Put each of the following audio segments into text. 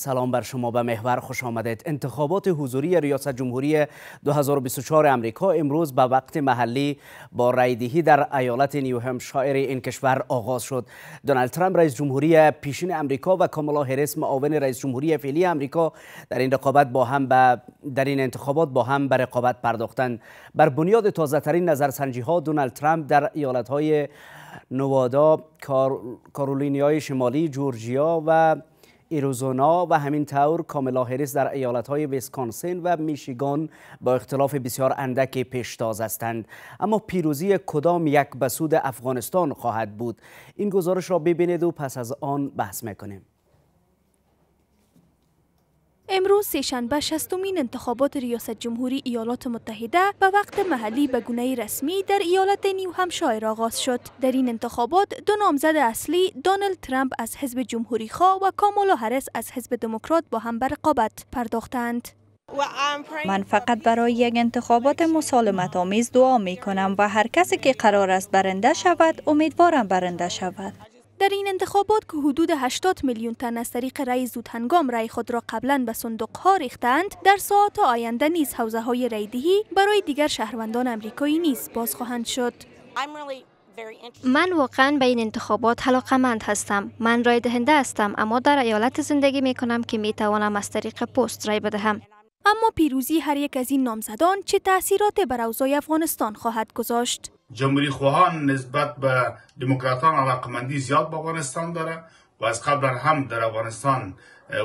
سلام بر شما به محور خوش آمدید انتخابات حضوری ریاست جمهوری 2024 امریکا امروز به وقت محلی با رایدهی در ایالت نیوهم شاعر این کشور آغاز شد دونالد ترامپ رئیس جمهوری پیشین امریکا و کاملا هریس معاون رئیس جمهوری فعلی امریکا در این رقابت با هم در این انتخابات با هم به رقابت پرداختند بر بنیاد تازه ترین نظرسنجی ها دونالد ترامپ در ایالت های نوادا کار... کارولینیای شمالی جورجیا و ایروزونا و همین طور کاملا هریس در های ویسکانسین و میشیگان با اختلاف بسیار اندک پیشتاز هستند اما پیروزی کدام یک بسود افغانستان خواهد بود این گزارش را ببینید و پس از آن بحث میکنیم امروز سهشنبه شستمین انتخابات ریاست جمهوری ایالات متحده به وقت محلی به گونه رسمی در ایالت نیو همشایر آغاز شد در این انتخابات دو نامزد اصلی دونالد ترامپ از حزب جمهوری خواه و کامالا هرس از حزب دموکرات با هم بر رقابت پرداختند من فقط برای یک انتخابات مسالمت آمیز دعا می کنم و هر کسی که قرار است برنده شود امیدوارم برنده شود در این انتخابات که حدود 80 میلیون تن از طریق رأی زود هنگام رأی خود را قبلا به صندوق ها ریختند در ساعات آینده نیز حوزه های دهی برای دیگر شهروندان آمریکایی نیز باز خواهند شد من واقعا به این انتخابات مند هستم من رای دهنده هستم اما در ایالت زندگی می کنم که می توانم از طریق پست رای بدهم اما پیروزی هر یک از این نامزدان چه تأثیرات بر اوضاع افغانستان خواهد گذاشت جمهوری خواهان نسبت به دموکراتان علاقمندی زیاد به افغانستان داره و از قبل هم در افغانستان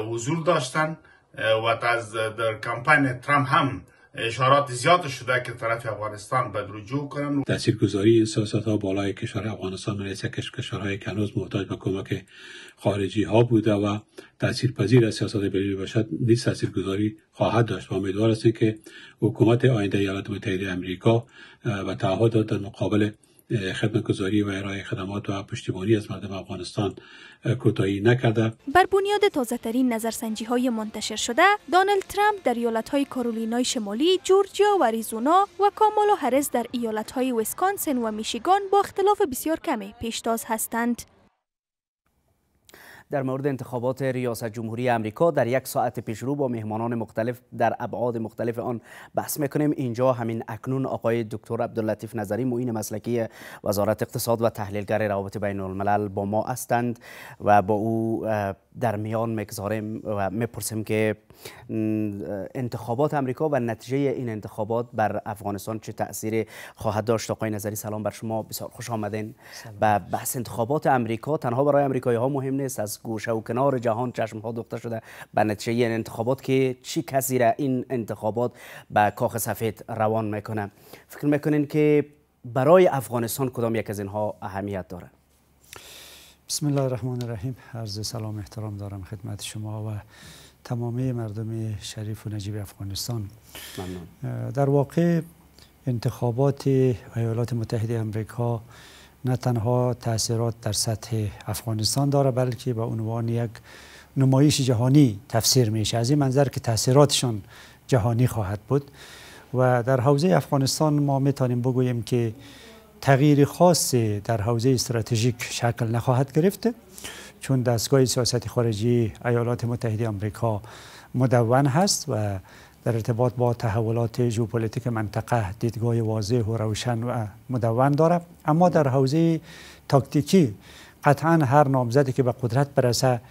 حضور داشتن و از در کمپین ترامپ هم اشارات زیاد شده که طرف افغانستان به رجوع کنند تاثیرگذاری این سیاست ها بالای کشور افغانستان رئیس کشورهای که هنوز محتاج به کمک خارجی ها بوده و تاثیر پذیر از سیاست بین باشد نیز تاثیرگذاری خواهد داشت و امیدوار هستیم که حکومت آینده ایالات متحده آمریکا و تعهدات در مقابل خدمتگذاری و ارائه خدمات و پشتیبانی از مردم افغانستان کوتاهی نکرده بر بنیاد تازه ترین نظرسنجی های منتشر شده دونالد ترامپ در ایالت های کارولینای شمالی جورجیا و اریزونا و کامالا هرس در ایالت های ویسکانسن و میشیگان با اختلاف بسیار کمی پیشتاز هستند در مورد انتخابات ریاست جمهوری آمریکا در یک ساعت پیش رو با مهمانان مختلف در ابعاد مختلف آن بحث میکنیم اینجا همین اکنون آقای دکتر عبداللطیف نظری معین مسلکی وزارت اقتصاد و تحلیلگر روابط بین الملل با ما هستند و با او در میان میگذاریم و میپرسیم که انتخابات امریکا و نتیجه این انتخابات بر افغانستان چه تاثیر خواهد داشت آقای نظری سلام بر شما بسیار خوش آمدین و بحث انتخابات امریکا تنها برای آمریکایی ها مهم نیست از گوشه و کنار جهان چشم ها دوخته شده به نتیجه این انتخابات که چی کسی را این انتخابات به کاخ سفید روان میکنه فکر میکنین که برای افغانستان کدام یک از اینها اهمیت داره بسم الله الرحمن الرحیم عرض سلام احترام دارم خدمت شما و تمامی مردم شریف و نجیب افغانستان در واقع انتخابات ایالات متحده امریکا نه تنها تاثیرات در سطح افغانستان داره بلکه به عنوان یک نمایش جهانی تفسیر میشه از این منظر که تاثیراتشان جهانی خواهد بود و در حوزه افغانستان ما میتونیم بگوییم که تغییر خاصی در حوزه استراتژیک شکل نخواهد گرفت چون دستگاه سیاست خارجی ایالات متحده آمریکا مدون هست و در ارتباط با تحولات ژئوپلیتیک منطقه دیدگاه واضح و روشن و مدون دارد اما در حوزه تاکتیکی قطعا هر نامزدی که به قدرت برسه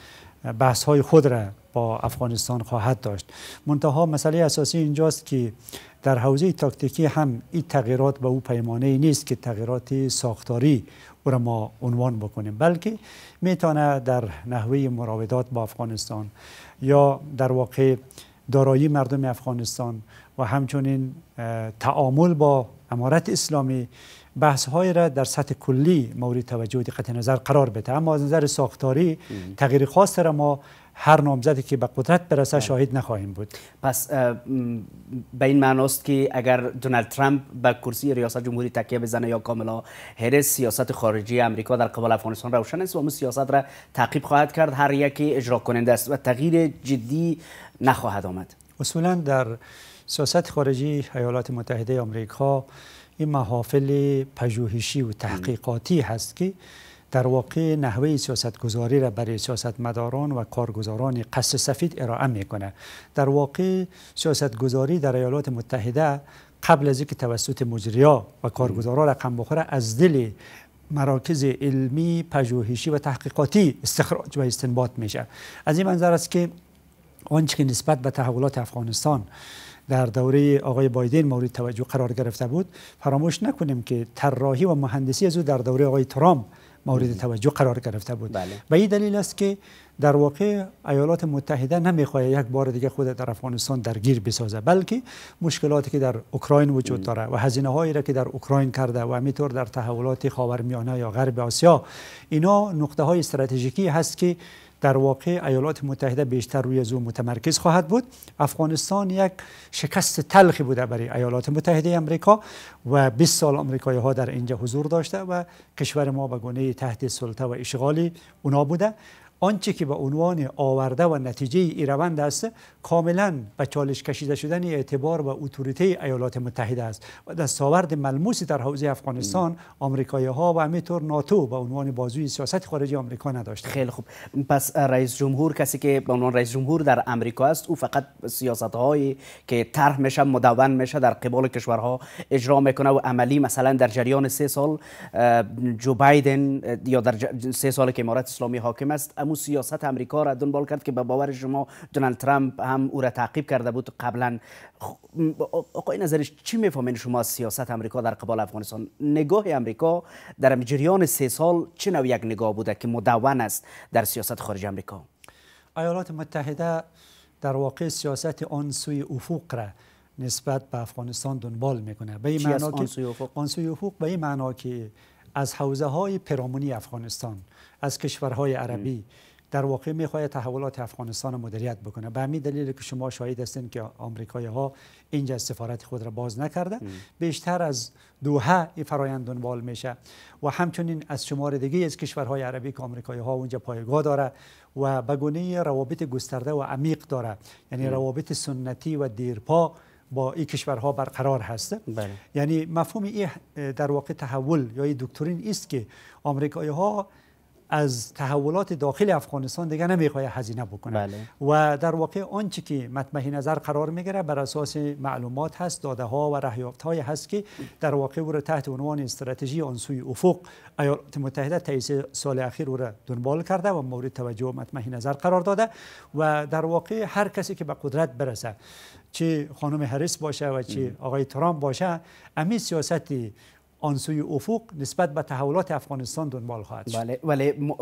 بحث های خود را با افغانستان خواهد داشت منتها مسئله اساسی اینجاست که در حوزه تاکتیکی هم این تغییرات به او پیمانه نیست که تغییرات ساختاری او را ما عنوان بکنیم بلکه میتونه در نحوه مراودات با افغانستان یا در واقع دارایی مردم افغانستان و همچنین تعامل با امارت اسلامی بحث های را در سطح کلی مورد توجه و نظر قرار بده اما از نظر ساختاری تغییر خاص را ما هر نامزدی که به قدرت برسه شاهد نخواهیم بود پس به این معناست که اگر دونالد ترامپ به کرسی ریاست جمهوری تکیه بزنه یا کاملا هر سیاست خارجی امریکا در قبال افغانستان روشن است و اون سیاست را تعقیب خواهد کرد هر یکی اجرا کننده است و تغییر جدی نخواهد آمد اصولا در سیاست خارجی ایالات متحده آمریکا این محافل پژوهشی و تحقیقاتی هست که در واقع نحوه گذاری را برای مداران و کارگزاران قصد سفید ارائه میکنه در واقع گذاری در ایالات متحده قبل از اینکه توسط مجریا و کارگزارا رقم بخوره از دل مراکز علمی پژوهشی و تحقیقاتی استخراج و استنباط میشه از این منظر است که آنچه که نسبت به تحولات افغانستان در دوره آقای بایدن مورد توجه قرار گرفته بود فراموش نکنیم که طراحی و مهندسی از او در دوره آقای ترامپ مورد توجه قرار گرفته بود به این دلیل است که در واقع ایالات متحده نمیخواهد یک بار دیگه خود در افغانستان درگیر بسازه بلکه مشکلاتی که در اوکراین وجود داره و هزینه هایی را که در اوکراین کرده و همینطور در تحولات خاورمیانه یا غرب آسیا اینا نقطه های استراتژیکی هست که در واقع ایالات متحده بیشتر روی از متمرکز خواهد بود افغانستان یک شکست تلخی بوده برای ایالات متحده امریکا و 20 سال امریکایی ها در اینجا حضور داشته و کشور ما به گونه تحت سلطه و اشغالی اونا بوده آنچه که به عنوان آورده و نتیجه ای روند است کاملا به چالش کشیده شدن اعتبار و اتوریته ایالات متحده است و دستاورد ملموسی در حوزه افغانستان آمریکایی ها و همینطور ناتو به عنوان بازوی سیاست خارجی آمریکا نداشت خیلی خوب پس رئیس جمهور کسی که به عنوان رئیس جمهور در آمریکا است او فقط سیاست هایی که طرح میشه مدون میشه در قبال کشورها اجرا میکنه و عملی مثلا در جریان سه سال جو بایدن یا در سه سال که امارات اسلامی حاکم است سیاست امریکا را دنبال کرد که به باور شما دونالد ترامپ هم او را تعقیب کرده بود قبلا آقای نظرش چی میفهمین شما از سیاست امریکا در قبال افغانستان نگاه امریکا در جریان سه سال چه نوع یک نگاه بوده که مدون است در سیاست خارج امریکا ایالات متحده در واقع سیاست آن سوی افق را نسبت به افغانستان دنبال میکنه به این معنا که آن سوی افق به این معنا که از حوزه های افغانستان از کشورهای عربی در واقع میخواد تحولات افغانستان را مدیریت بکنه به همین دلیل که شما شاهد هستین که آمریکایی ها اینجا سفارت خود را باز نکرده بیشتر از دوحه این فرایند دنبال میشه و همچنین از شمار دیگه از کشورهای عربی که آمریکایی ها اونجا پایگاه داره و به روابط گسترده و عمیق داره یعنی روابط سنتی و دیرپا با این کشورها برقرار هست بله. یعنی مفهوم این در واقع تحول یا دکترین است که آمریکایی ها از تحولات داخل افغانستان دیگه نمیخواد هزینه بکنه بله. و در واقع آنچه که مطمئن نظر قرار میگیره بر اساس معلومات هست داده ها و رهیافت های هست که در واقع او را تحت عنوان استراتژی آنسوی افق ایالات متحده تا سال اخیر او را دنبال کرده و مورد توجه مطمئن نظر قرار داده و در واقع هر کسی که به قدرت برسه چه خانم هریس باشه و چه آقای ترامپ باشه امی سیاستی آن سوی افق نسبت به تحولات افغانستان دنبال خواهد شد بله ولی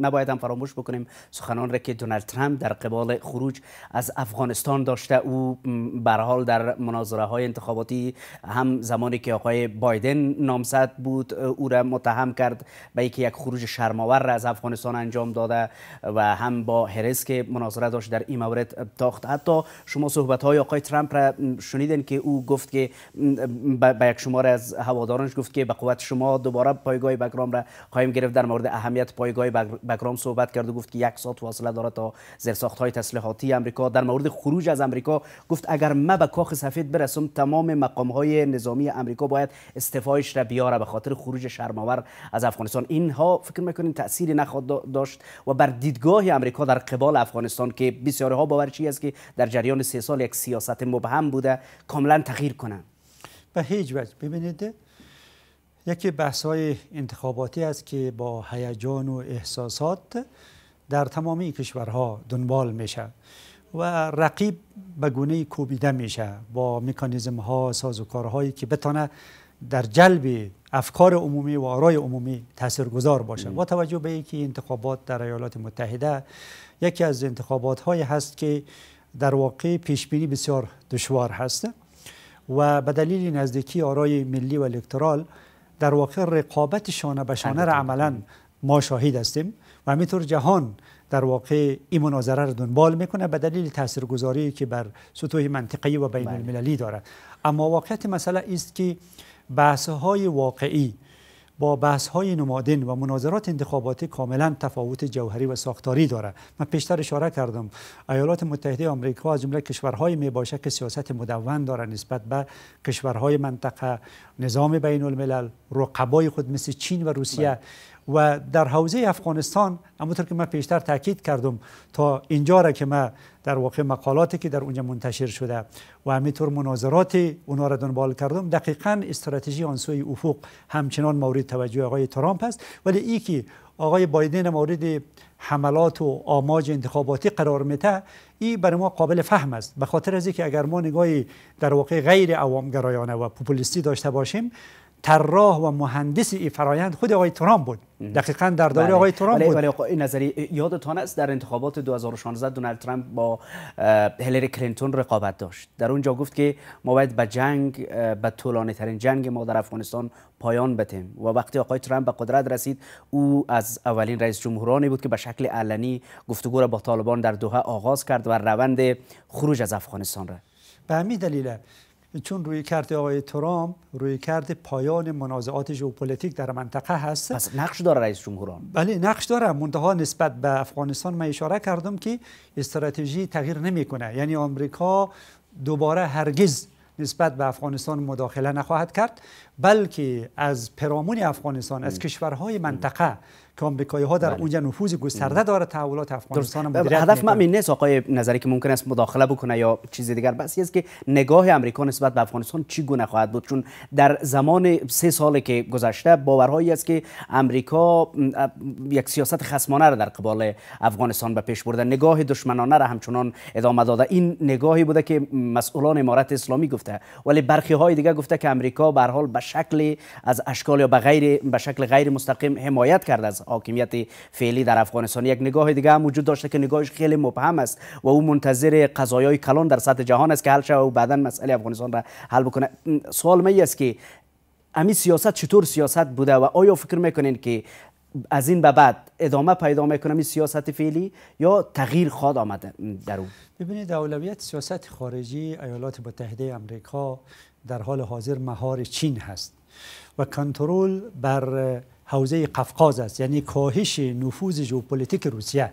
نباید هم فراموش بکنیم سخنان را که دونالد ترامپ در قبال خروج از افغانستان داشته او به حال در مناظره های انتخاباتی هم زمانی که آقای بایدن نامزد بود او را متهم کرد به اینکه یک خروج شرماور را از افغانستان انجام داده و هم با هرس که مناظره داشت در این مورد تاخت حتی شما صحبت های آقای ترامپ را شنیدن که او گفت که به یک شماره از هوادارانش گفت که به قوت شما دوباره پایگاه بگرام را خواهیم گرفت در مورد اهمیت پایگاه بگرام صحبت کرد و گفت که یک سات فاصله داره تا زیرساخت های تسلیحاتی امریکا در مورد خروج از امریکا گفت اگر ما به کاخ سفید برسم تمام مقام های نظامی امریکا باید استعفایش را بیاره به خاطر خروج شرماور از افغانستان اینها فکر میکنین تأثیری نخواهد داشت و بر دیدگاه امریکا در قبال افغانستان که بسیاری ها باور است که در جریان سه سال یک سیاست مبهم بوده کاملا تغییر کنه به هیچ وجه ببینید یکی بحث های انتخاباتی است که با هیجان و احساسات در تمامی کشورها دنبال میشه و رقیب به گونه کوبیده میشه با مکانیزم ها سازوکارهایی که بتانه در جلب افکار عمومی و آرای عمومی تاثیرگذار باشه با توجه به اینکه انتخابات در ایالات متحده یکی از انتخابات هایی هست که در واقع پیش بینی بسیار دشوار هست و به دلیل نزدیکی آرای ملی و الکترال در واقع رقابت شانه به شانه را عملا ما شاهد هستیم و همینطور جهان در واقع این مناظره را دنبال میکنه به دلیل تاثیرگذاری که بر سطوح منطقی و بین المللی بله. داره اما واقعیت مسئله است که بحث های واقعی با بحث های نمادین و مناظرات انتخاباتی کاملا تفاوت جوهری و ساختاری داره من پیشتر اشاره کردم ایالات متحده آمریکا از جمله کشورهای می که سیاست مدون داره نسبت به کشورهای منطقه نظام بین الملل رقبای خود مثل چین و روسیه بله. و در حوزه افغانستان همونطور که من پیشتر تاکید کردم تا اینجا را که من در واقع مقالاتی که در اونجا منتشر شده و همینطور مناظرات اونا را دنبال کردم دقیقا استراتژی آن سوی افق همچنان مورد توجه آقای ترامپ است ولی ای که آقای بایدن مورد حملات و آماج انتخاباتی قرار میته این برای ما قابل فهم است به خاطر از اینکه اگر ما نگاهی در واقع غیر عوامگرایانه و پوپولیستی داشته باشیم طراح و مهندس این فرایند خود آقای ترامپ بود دقیقا در دوره بله. آقای ترامپ بود ولی نظری یادتان است در انتخابات 2016 دونالد ترامپ با هلری کلینتون رقابت داشت در اونجا گفت که ما باید به جنگ به طولانی ترین جنگ ما در افغانستان پایان بتیم و وقتی آقای ترامپ به قدرت رسید او از اولین رئیس جمهورانی بود که به شکل علنی گفتگو را با طالبان در دوحه آغاز کرد و روند خروج از افغانستان را به همین چون روی کرد آقای ترامپ روی کرد پایان منازعات ژئوپلیتیک در منطقه هست پس نقش داره رئیس جمهوران بله نقش داره منتها نسبت به افغانستان من اشاره کردم که استراتژی تغییر نمیکنه یعنی آمریکا دوباره هرگز نسبت به افغانستان مداخله نخواهد کرد بلکه از پرامون افغانستان از کشورهای منطقه که آمریکایی ها در بله. اونجا نفوذ گسترده بله. داره تحولات افغانستان هم بله، هدف من نیست آقای نظری که ممکن است مداخله بکنه یا چیز دیگر بس است که نگاه امریکا نسبت به افغانستان چی گونه خواهد بود چون در زمان سه سال که گذشته باورهایی است که آمریکا یک سیاست خصمانه را در قبال افغانستان به پیش برده نگاه دشمنانه را همچنان ادامه داده این نگاهی بوده که مسئولان امارت اسلامی گفته ولی برخی های دیگه گفته که آمریکا به حال به شکل از اشکال یا به غیر به شکل غیر مستقیم حمایت کرده حاکمیت فعلی در افغانستان یک نگاه دیگه هم وجود داشته که نگاهش خیلی مبهم است و او منتظر قضایای کلان در سطح جهان است که حل شود و بعدا مسئله افغانستان را حل بکنه سوال می است که امی سیاست چطور سیاست بوده و آیا فکر میکنین که از این به بعد ادامه پیدا میکنه این سیاست فعلی یا تغییر خود آمده در او ببینید اولویت سیاست خارجی ایالات متحده آمریکا در حال حاضر مهار چین هست و کنترل بر حوزه قفقاز است یعنی کاهش نفوذ ژئوپلیتیک روسیه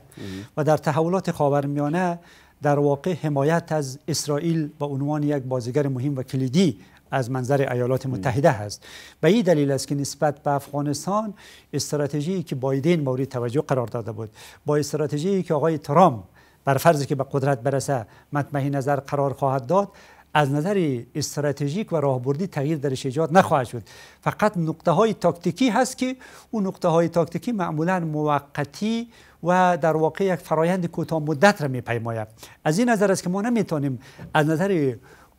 و در تحولات خاورمیانه در واقع حمایت از اسرائیل به عنوان یک بازیگر مهم و کلیدی از منظر ایالات متحده است به این دلیل است که نسبت به افغانستان استراتژی که بایدن مورد توجه قرار داده بود با استراتژی که آقای ترامپ بر فرضی که به قدرت برسه مطمئن نظر قرار خواهد داد از نظر استراتژیک و راهبردی تغییر در ایجاد نخواهد شد فقط نقطه های تاکتیکی هست که اون نقطه های تاکتیکی معمولا موقتی و در واقع یک فرایند کوتاه مدت را میپیماید از این نظر است که ما نمیتونیم از نظر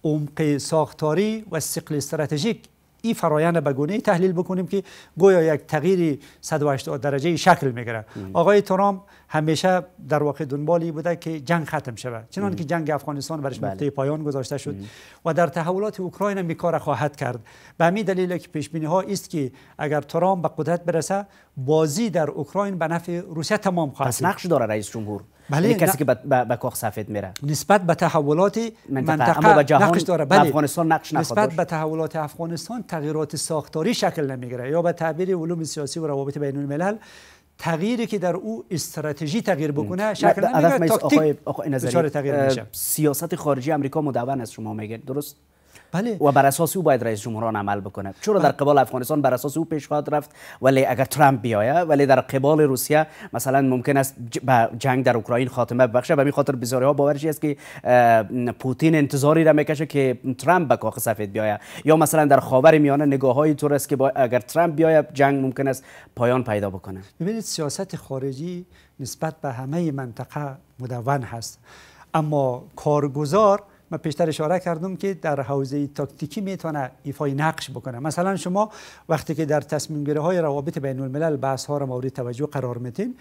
عمق ساختاری و سقل استراتژیک این فرایند به گونه تحلیل بکنیم که گویا یک تغییر 180 درجه شکل میگیره آقای ترامپ همیشه در واقع دنبالی بوده که جنگ ختم شود چنان که جنگ افغانستان برش بله. نقطه پایان گذاشته شد و در تحولات اوکراین هم کار خواهد کرد به همین دلیل که پیش بینی ها است که اگر ترامپ به قدرت برسه بازی در اوکراین به نفع روسیه تمام خواهد پس نقش داره رئیس جمهور بله یعنی کسی که به کاخ سفید میره نسبت به تحولات منطقه, اما جهان نقش داره بله. افغانستان نقش نسبت به تحولات افغانستان تغییرات ساختاری شکل نمیگیره یا به تعبیر علوم سیاسی و روابط بین الملل تغییری که در او استراتژی تغییر بکنه شکل نمیگیره تاکتیک آقای, آقای نظری سیاست خارجی آمریکا مدون است شما میگه درست بله و بر اساس او باید رئیس جمهوران عمل بکنه چرا در بله. قبال افغانستان بر اساس او خواهد رفت ولی اگر ترامپ بیایه ولی در قبال روسیه مثلا ممکن است به جنگ در اوکراین خاتمه ببخشه به خاطر بسیاری ها باورش است که پوتین انتظاری را میکشه که ترامپ به کاخ سفید بیایه یا مثلا در خاور میانه نگاه های طور است که اگر ترامپ بیایه جنگ ممکن است پایان پیدا بکنه ببینید سیاست خارجی نسبت به همه منطقه مدون هست اما کارگزار من پیشتر اشاره کردم که در حوزه تاکتیکی میتونه ایفای نقش بکنه مثلا شما وقتی که در تصمیم گیری های روابط بین الملل بحث ها را مورد توجه قرار میدین،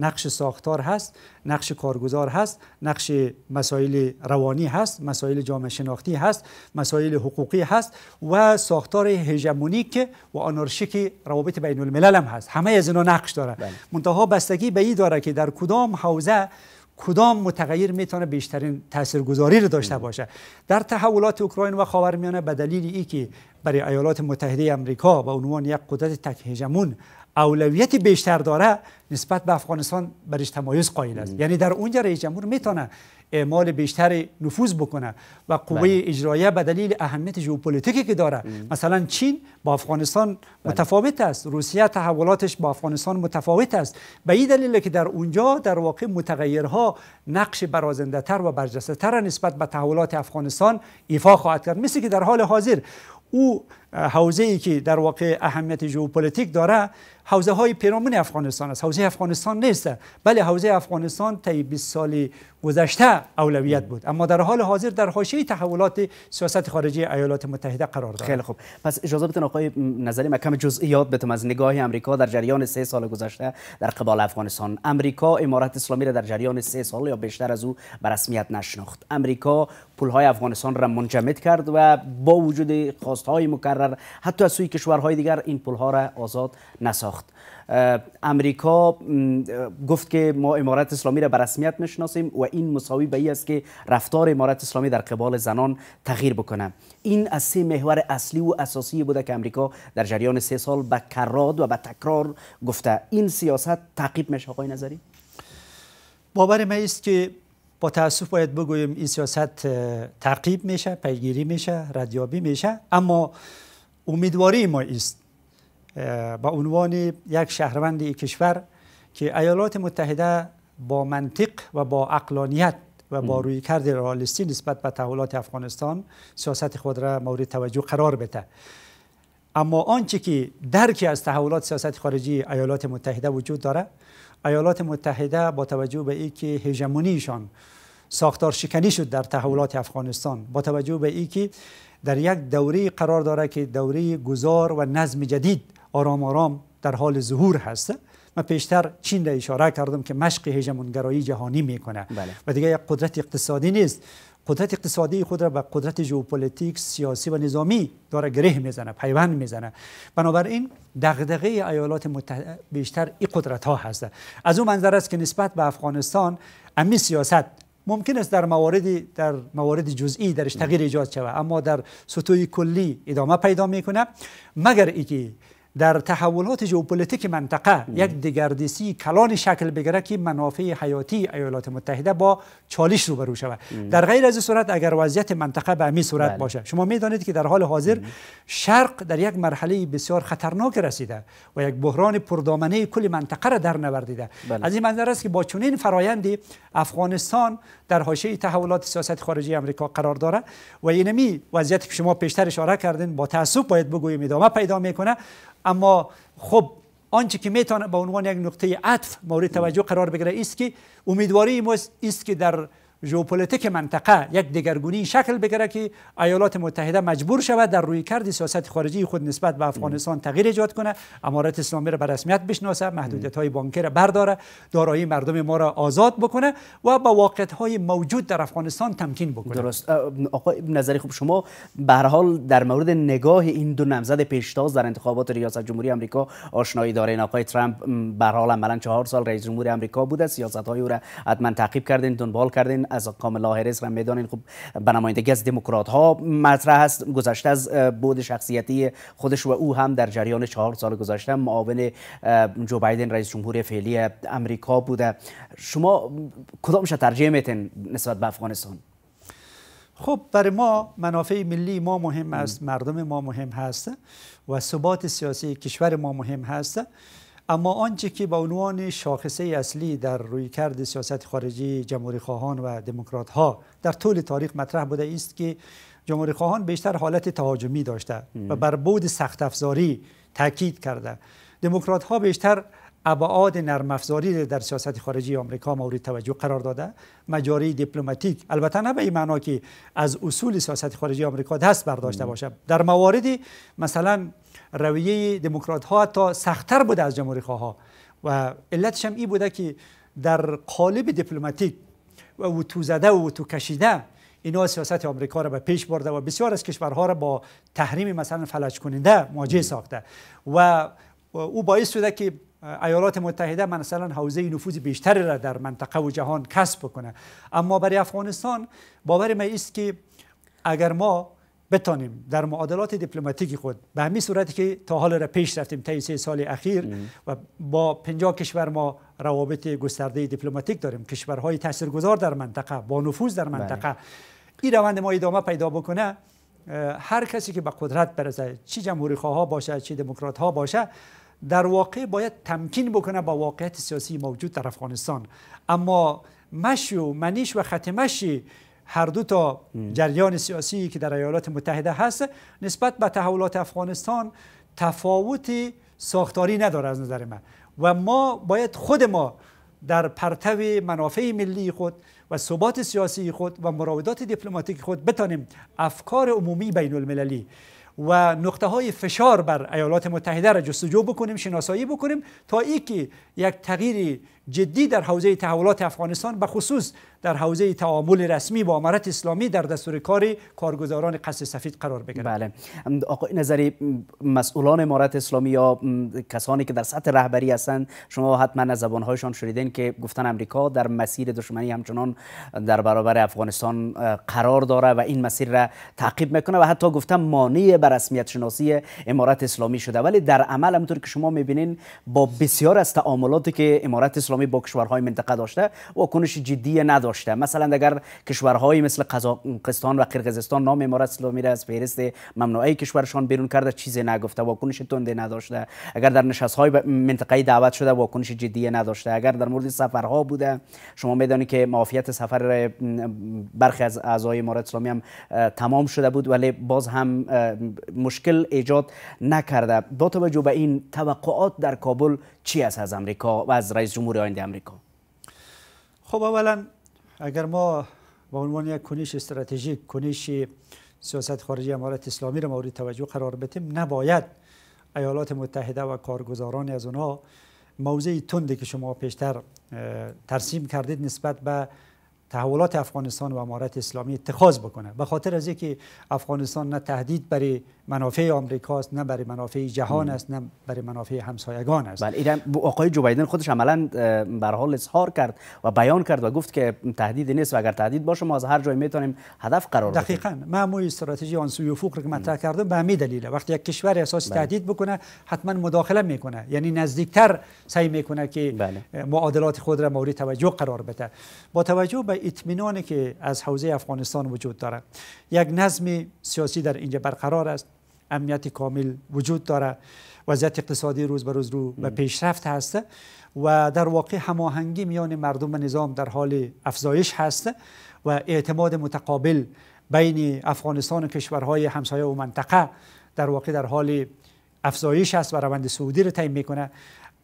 نقش ساختار هست نقش کارگزار هست نقش مسائل روانی هست مسائل جامعه شناختی هست مسائل حقوقی هست و ساختار هژمونیک و آنارشیک روابط بین الملل هم هست همه از اینا نقش داره بله. منتها بستگی به این داره که در کدام حوزه کدام متغیر میتونه بیشترین تاثیرگذاری رو داشته باشه در تحولات اوکراین و خاورمیانه به دلیل ای که برای ایالات متحده آمریکا و عنوان یک قدرت تک هژمون اولویت بیشتر داره نسبت به افغانستان برش تمایز قائل است یعنی در اونجا رئیس جمهور میتونه اعمال بیشتر نفوذ بکنه و قوه بله. اجرایی به دلیل اهمیت ژئوپلیتیکی که داره مثلا چین با افغانستان بله. متفاوت است روسیه تحولاتش با افغانستان متفاوت است به این دلیل که در اونجا در واقع متغیرها نقش برازنده تر و برجسته تر نسبت به تحولات افغانستان ایفا خواهد کرد مثل که در حال حاضر او حوزه ای که در واقع اهمیت ژئوپلیتیک داره حوزه های پیرامون افغانستان است حوزه افغانستان نیست بله حوزه افغانستان طی 20 سال گذشته اولویت بود اما در حال حاضر در حاشیه تحولات سیاست خارجی ایالات متحده قرار دارد خیلی خوب پس اجازه بدین آقای نظری مکم جزئیات بتم از نگاه امریکا در جریان سه سال گذشته در قبال افغانستان امریکا امارت اسلامی را در جریان سه سال یا بیشتر از او به رسمیت نشناخت امریکا پول های افغانستان را منجمد کرد و با وجود خواست های مکرر حتی از سوی کشورهای دیگر این پلها را آزاد نساخت امریکا گفت که ما امارت اسلامی را به رسمیت میشناسیم و این مساوی به ای است که رفتار امارت اسلامی در قبال زنان تغییر بکنه این از سه محور اصلی و اساسی بوده که امریکا در جریان سه سال به کراد و به تکرار گفته این سیاست تعقیب میشه آقای نظری باور ما است که با تاسف باید بگویم این سیاست تعقیب میشه پیگیری میشه ردیابی میشه اما امیدواری ما است با عنوان یک شهروند کشور که ایالات متحده با منطق و با اقلانیت و با روی کرد رئالیستی نسبت به تحولات افغانستان سیاست خود را مورد توجه قرار بده اما آنچه که درکی از تحولات سیاست خارجی ایالات متحده وجود داره ایالات متحده با توجه به اینکه هژمونیشان ساختار شکنی شد در تحولات افغانستان با توجه به اینکه در یک دوره قرار داره که دوره گذار و نظم جدید آرام آرام در حال ظهور هست من پیشتر چین را اشاره کردم که مشق هژمونگرایی جهانی میکنه بله. و دیگه یک قدرت اقتصادی نیست قدرت اقتصادی خود را به قدرت جوپولیتیک سیاسی و نظامی داره گره میزنه پیوند میزنه بنابراین دغدغه ایالات بیشتر این قدرت ها هسته از اون منظر است که نسبت به افغانستان امی سیاست ممکن است در موارد در موارد جزئی درش تغییر ایجاد شود اما در سطوح کلی ادامه پیدا میکنه مگر اینکه در تحولات ژئوپلیتیک منطقه یک دگردیسی کلان شکل بگیره که منافع حیاتی ایالات متحده با چالش روبرو شود در غیر از این صورت اگر وضعیت منطقه به همین صورت بله. باشه شما میدانید که در حال حاضر شرق در یک مرحله بسیار خطرناک رسیده و یک بحران پردامنه کل منطقه را در نوردیده بله. از این منظر است که با چنین فرایندی افغانستان در حاشیه تحولات سیاست خارجی آمریکا قرار داره و اینمی وضعیتی که شما پیشتر اشاره کردین با تاسف باید بگویم ادامه پیدا میکنه اما خب آنچه که میتونه به عنوان یک نقطه عطف مورد توجه قرار بگیره است که امیدواری ما است که در ژئوپلیتیک منطقه یک دگرگونی شکل بگیره که ایالات متحده مجبور شود در روی کرد سیاست خارجی خود نسبت به افغانستان تغییر ایجاد کنه امارات اسلامی را به رسمیت بشناسه محدودیت های بانکی را برداره دارایی مردم ما را آزاد بکنه و با واقعیت های موجود در افغانستان تمکین بکنه درست آقا نظری خوب شما به هر حال در مورد نگاه این دو نامزد پیشتاز در انتخابات ریاست جمهوری آمریکا آشنایی دارین آقای ترامپ به هر حال عملا چهار سال رئیس جمهور آمریکا بوده سیاست های او را حتما تعقیب کردین دنبال کردین از کاملا را و میدانین خب به نمایندگی از دموکرات ها مطرح است گذشته از بود شخصیتی خودش و او هم در جریان چهار سال گذشته معاون جو بایدن رئیس جمهور فعلی امریکا بوده شما کدامش ترجیح میتین نسبت به افغانستان خب برای ما منافع ملی ما مهم است مردم ما مهم هست و ثبات سیاسی کشور ما مهم هست اما آنچه که به عنوان شاخصه اصلی در رویکرد سیاست خارجی جمهوری خواهان و دموکرات ها در طول تاریخ مطرح بوده است که جمهوری خواهان بیشتر حالت تهاجمی داشته و بر بود سخت افزاری تاکید کرده دموکرات ها بیشتر ابعاد نرم افزاری در سیاست خارجی آمریکا مورد توجه قرار داده مجاری دیپلماتیک البته نه به این معنا که از اصول سیاست خارجی آمریکا دست برداشته باشه در مواردی مثلا رویه دموکرات ها تا سختتر بوده از جمهوری ها و علتش هم این بوده که در قالب دیپلماتیک و تو زده و تو کشیده اینا سیاست آمریکا را به پیش برده و بسیار از کشورها را با تحریم مثلا فلج کننده مواجه ساخته و او باعث شده که ایالات متحده مثلا حوزه نفوذ بیشتری را در منطقه و جهان کسب کنه اما برای افغانستان باور ما است که اگر ما بتانیم در معادلات دیپلماتیک خود به همین صورتی که تا حال را پیش رفتیم تا سه سال اخیر و با 50 کشور ما روابط گسترده دیپلماتیک داریم کشورهای تاثیرگذار در منطقه با نفوذ در بله. منطقه این روند ما ادامه پیدا بکنه هر کسی که به قدرت برسه چی جمهوری خواها باشه چی دموکرات ها باشه در واقع باید تمکین بکنه با واقعیت سیاسی موجود در افغانستان اما مش و منیش و ختمشی هر دو تا جریان سیاسی که در ایالات متحده هست نسبت به تحولات افغانستان تفاوت ساختاری نداره از نظر من و ما باید خود ما در پرتو منافع ملی خود و ثبات سیاسی خود و مراودات دیپلماتیک خود بتانیم افکار عمومی بین المللی و نقطه های فشار بر ایالات متحده را جستجو بکنیم شناسایی بکنیم تا ای که یک تغییر جدی در حوزه تحولات افغانستان به خصوص در حوزه تعامل رسمی با امارت اسلامی در دستور کار کارگزاران قصد سفید قرار بگیرد بله آقای نظری مسئولان امارت اسلامی یا کسانی که در سطح رهبری هستند شما حتما از زبانهایشان شنیدین که گفتن امریکا در مسیر دشمنی همچنان در برابر افغانستان قرار داره و این مسیر را تعقیب میکنه و حتی گفتن مانع رسمیت شناسی امارت اسلامی شده ولی در عمل همطور که شما میبینین با بسیار از تعاملاتی که امارت اسلامی با کشورهای منطقه داشته واکنش جدی نداشته مثلا اگر کشورهای مثل قزاقستان و قرقیزستان نام امارت اسلامی را از فهرست ممنوعه کشورشان بیرون کرده چیزی نگفته واکنش تندی نداشته اگر در نشستهای منطقه دعوت شده واکنش جدی نداشته اگر در مورد سفرها بوده شما میدانید که معافیت سفر برخی از اعضای امارت اسلامی هم تمام شده بود ولی باز هم مشکل ایجاد نکرده با توجه به این توقعات در کابل چی است از امریکا و از رئیس جمهور آینده امریکا خب اولا اگر ما به عنوان یک کنش استراتژیک کنش سیاست خارجی امارت اسلامی را مورد توجه قرار بدیم نباید ایالات متحده و کارگزاران از اونها موضع تندی که شما پیشتر ترسیم کردید نسبت به تحولات افغانستان و امارت اسلامی اتخاذ بکنه به خاطر از اینکه افغانستان نه تهدید برای منافع آمریکاست نه برای منافع جهان است نه برای منافع همسایگان است بله این آقای جو بایدن خودش عملا بر حال اظهار کرد و بیان کرد و گفت که تهدید نیست و اگر تهدید باشه ما از هر جای میتونیم هدف قرار بدیم دقیقاً مو استراتژی آن سوی افق که مطرح کردم به همین دلیله وقتی یک کشور احساس بله. تهدید بکنه حتما مداخله میکنه یعنی نزدیکتر سعی میکنه که بله. معادلات خود را مورد توجه قرار بده با توجه به اطمینانی که از حوزه افغانستان وجود دارد یک نظم سیاسی در اینجا برقرار است امنیت کامل وجود داره وضعیت اقتصادی روز به روز رو به پیشرفت هست و در واقع هماهنگی میان مردم و نظام در حال افزایش هست و اعتماد متقابل بین افغانستان و کشورهای همسایه و منطقه در واقع در حال افزایش است و روند سعودی رو تعیین میکنه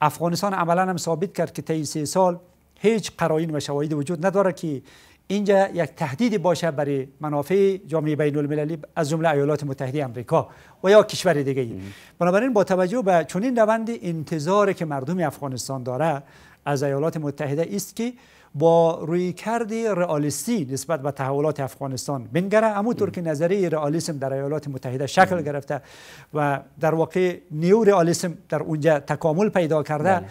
افغانستان عملا هم ثابت کرد که طی سه سال هیچ قرائن و شواهد وجود نداره که اینجا یک تهدیدی باشه برای منافع جامعه بین المللی از جمله ایالات متحده آمریکا و یا کشور دیگه ای بنابراین با توجه به چنین روند انتظاری که مردم افغانستان داره از ایالات متحده است که با رویکرد رئالیستی نسبت به تحولات افغانستان بنگره همونطور که نظریه رئالیسم در ایالات متحده شکل گرفته و در واقع نیو رئالیسم در اونجا تکامل پیدا کرده بله.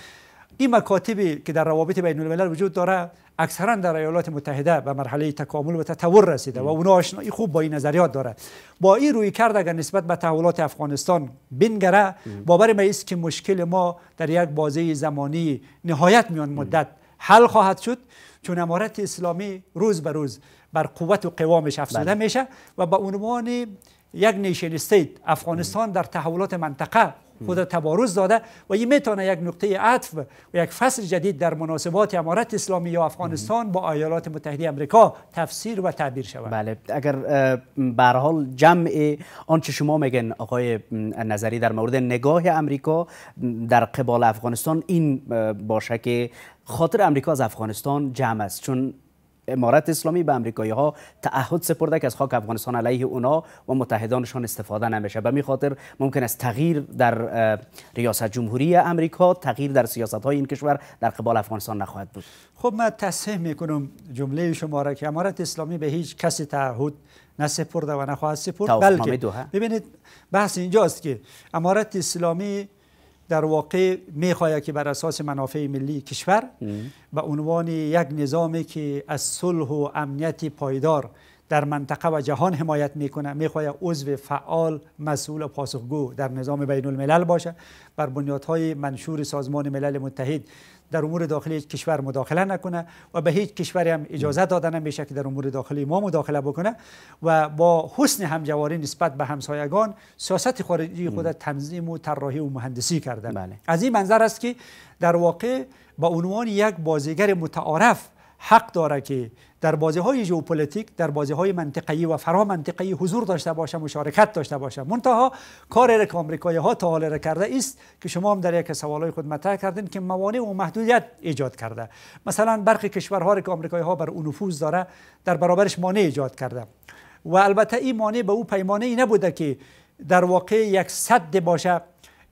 این مکاتبی که در روابط بین الملل وجود داره اکثرا در ایالات متحده به مرحله تکامل و تطور رسیده و اونا آشنایی خوب با این نظریات داره با این روی کرد اگر نسبت به تحولات افغانستان بینگره باور ما است که مشکل ما در یک بازه زمانی نهایت میان مدت حل خواهد شد چون امارت اسلامی روز به روز بر قوت و قوامش افزوده بله. میشه و به عنوان یک نیشن استیت افغانستان در تحولات منطقه خود تباروز داده و این میتونه یک نقطه عطف و یک فصل جدید در مناسبات امارت اسلامی یا افغانستان با ایالات متحده امریکا تفسیر و تعبیر شود بله اگر به حال جمع آنچه شما میگن آقای نظری در مورد نگاه امریکا در قبال افغانستان این باشه که خاطر امریکا از افغانستان جمع است چون امارت اسلامی به امریکایی ها تعهد سپرده که از خاک افغانستان علیه اونا و متحدانشان استفاده نمیشه به خاطر ممکن است تغییر در ریاست جمهوری امریکا تغییر در سیاست های این کشور در قبال افغانستان نخواهد بود خب من تصحیح میکنم جمله شما را که امارت اسلامی به هیچ کسی تعهد نسپرده و نخواهد سپرد بلکه ببینید بحث اینجاست که امارت اسلامی در واقع میخواهد که بر اساس منافع ملی کشور به عنوان یک نظامی که از صلح و امنیت پایدار در منطقه و جهان حمایت میکنه میخواد عضو فعال مسئول و پاسخگو در نظام بین الملل باشه بر بنیادهای منشور سازمان ملل متحد در امور داخلی هیچ کشور مداخله نکنه و به هیچ کشوری هم اجازه داده نمیشه که در امور داخلی ما مداخله بکنه و با حسن همجواری نسبت به همسایگان سیاست خارجی خود تنظیم و طراحی و مهندسی کرده بله. از این منظر است که در واقع با عنوان یک بازیگر متعارف حق داره که در بازی های ژئوپلیتیک در بازی های منطقه‌ای و فرا منطقی حضور داشته باشه مشارکت داشته باشه منتها کار که آمریکایی ها تا حال کرده است که شما هم در یک های خود مطرح کردین که موانع و محدودیت ایجاد کرده مثلا برخی کشورها که آمریکایی ها بر اون نفوذ داره در برابرش مانع ایجاد کرده و البته این مانع به او پیمانه ای نبوده که در واقع یک صد باشه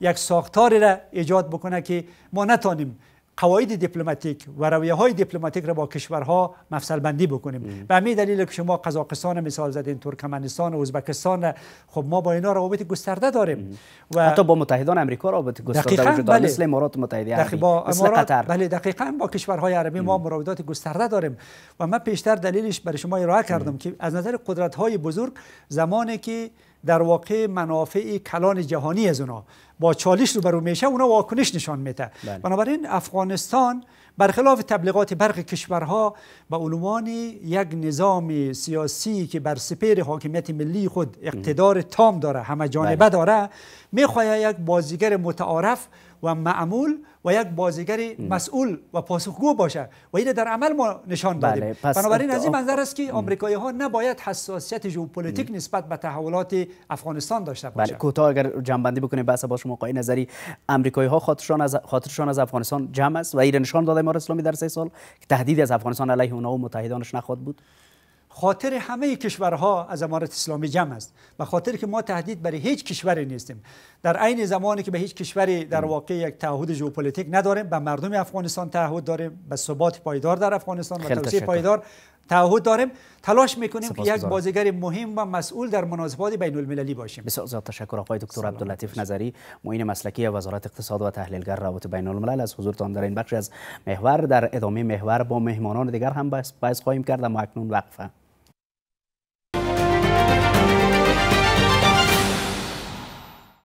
یک ساختاری را ایجاد بکنه که ما نتانیم قواعد دیپلماتیک و رویه های دیپلماتیک را با کشورها مفصل بندی بکنیم به همین دلیل که شما قزاقستان مثال زدین ترکمنستان و ازبکستان خب ما با اینا روابط گسترده داریم و حتی با متحدان آمریکا روابط گسترده وجود بله. مثل امارات متحده عربی با قطر بله دقیقا با کشورهای عربی ما مراودات گسترده داریم و من پیشتر دلیلش برای شما ارائه کردم که از نظر قدرت های بزرگ زمانی که در واقع منافع کلان جهانی از اونها با چالش روبرو میشه اونا واکنش نشان میده بله. بنابراین افغانستان برخلاف تبلیغات برق کشورها به عنوان یک نظام سیاسی که بر سپر حاکمیت ملی خود اقتدار تام داره همه جانبه بله. داره میخواه یک بازیگر متعارف و معمول و یک بازیگر مسئول و پاسخگو باشه و این در عمل ما نشان بدیم بله، پس بنابراین از این منظر است که آمریکایی ها نباید حساسیت ژئوپلیتیک نسبت به تحولات افغانستان داشته باشند بله کوتاه اگر جنبندی بکنیم بحث با شما نظری آمریکایی ها خاطرشان از خاطرشان از افغانستان جمع است و این نشان داده ما اسلامی در سه سال که تهدید از افغانستان علیه اونها و متحدانش نخواد بود خاطر همه کشورها از امارت اسلامی جمع است و خاطر که ما تهدید برای هیچ کشوری نیستیم در عین زمانی که به هیچ کشوری در واقع یک تعهد ژئوپلیتیک نداریم به مردم افغانستان تعهد داریم به ثبات پایدار در افغانستان و توسعه پایدار تعهد داریم تلاش میکنیم که یک بازیگر مهم و مسئول در مناسبات بین المللی باشیم بسیار زیاد تشکر آقای دکتر عبداللطیف نظری معین مسلکی وزارت اقتصاد و تحلیلگر روابط بین الملل از حضورتان در این بخش از محور در ادامه محور با مهمانان دیگر هم بحث خواهیم کرد اما اکنون وقفه